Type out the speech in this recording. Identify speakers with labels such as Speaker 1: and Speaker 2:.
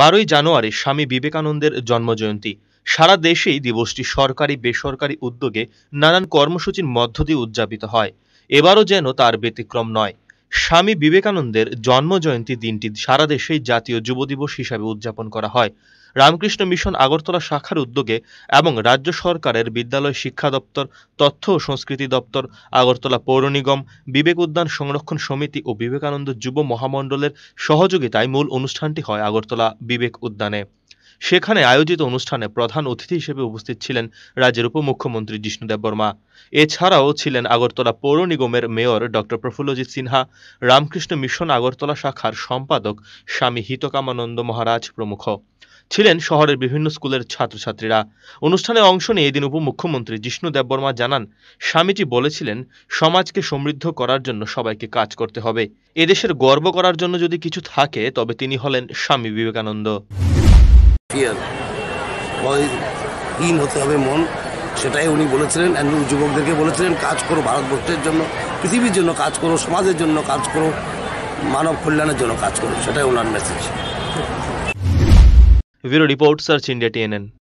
Speaker 1: বারোই জানুয়ারি স্বামী বিবেকানন্দের জন্মজয়ন্তী সারা দেশেই দিবসটি সরকারি বেসরকারি উদ্যোগে নানান কর্মসূচির মধ্য দিয়ে উদযাপিত হয় এবারও যেন তার ব্যতিক্রম নয় স্বামী বিবেকানন্দের জন্মজয়ন্তী দিনটি সারা দেশে জাতীয় যুব দিবস হিসাবে উদযাপন করা হয় রামকৃষ্ণ মিশন আগরতলা শাখার উদ্যোগে এবং রাজ্য সরকারের বিদ্যালয় শিক্ষা দপ্তর তথ্য ও সংস্কৃতি দপ্তর আগরতলা পৌর নিগম বিবেক উদ্যান সংরক্ষণ সমিতি ও বিবেকানন্দ যুব মহামণ্ডলের সহযোগিতায় মূল অনুষ্ঠানটি হয় আগরতলা বিবেক উদ্যানে সেখানে আয়োজিত অনুষ্ঠানে প্রধান অতিথি হিসেবে উপস্থিত ছিলেন রাজ্যের উপমুখ্যমন্ত্রী জিষ্ণু বর্মা এছাড়াও ছিলেন আগরতলা পৌর নিগমের mayor doctor Prafullajit Sinha Ramakrishna mission Agartala শাখার সম্পাদক স্বামী হিতকামানন্দ মহারাজ প্রমুখ ছিলেন শহরের বিভিন্ন স্কুলের ছাত্রছাত্রীরা অনুষ্ঠানে অংশ নিয়ে এদিন উপমুখ্যমন্ত্রী জিষ্ণু দেববর্মা জানান স্বামীজি বলেছিলেন সমাজকে সমৃদ্ধ করার জন্য সবাইকে কাজ করতে হবে এদেশের গর্ব করার জন্য যদি কিছু থাকে তবে তিনি হলেন স্বামী বিবেকানন্দ
Speaker 2: ফিয়ার ভয়হীন হতে হবে মন সেটাই উনি বলেছিলেন অ্যান্ড যুবকদেরকে বলেছিলেন কাজ করো ভারতবর্ষের জন্য পৃথিবীর জন্য কাজ করো সমাজের জন্য কাজ করো মানব কল্যাণের জন্য কাজ করো সেটাই ওনার message
Speaker 1: bureau report search India TNN